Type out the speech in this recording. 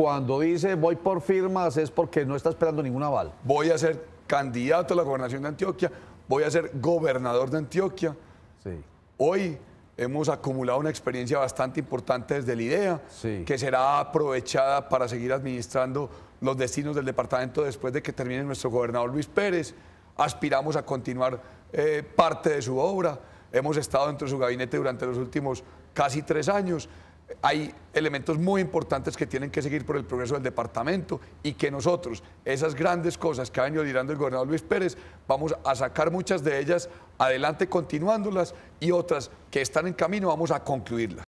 cuando dice voy por firmas es porque no está esperando ningún aval. Voy a ser candidato a la gobernación de Antioquia, voy a ser gobernador de Antioquia. Hoy hemos acumulado una experiencia bastante importante desde la idea, que será aprovechada para seguir administrando los destinos del departamento después de que termine nuestro gobernador Luis Pérez. Aspiramos a continuar eh, parte de su obra. Hemos estado dentro de su gabinete durante los últimos casi tres años hay elementos muy importantes que tienen que seguir por el progreso del departamento y que nosotros, esas grandes cosas que ha venido liderando el gobernador Luis Pérez, vamos a sacar muchas de ellas adelante continuándolas y otras que están en camino vamos a concluirlas.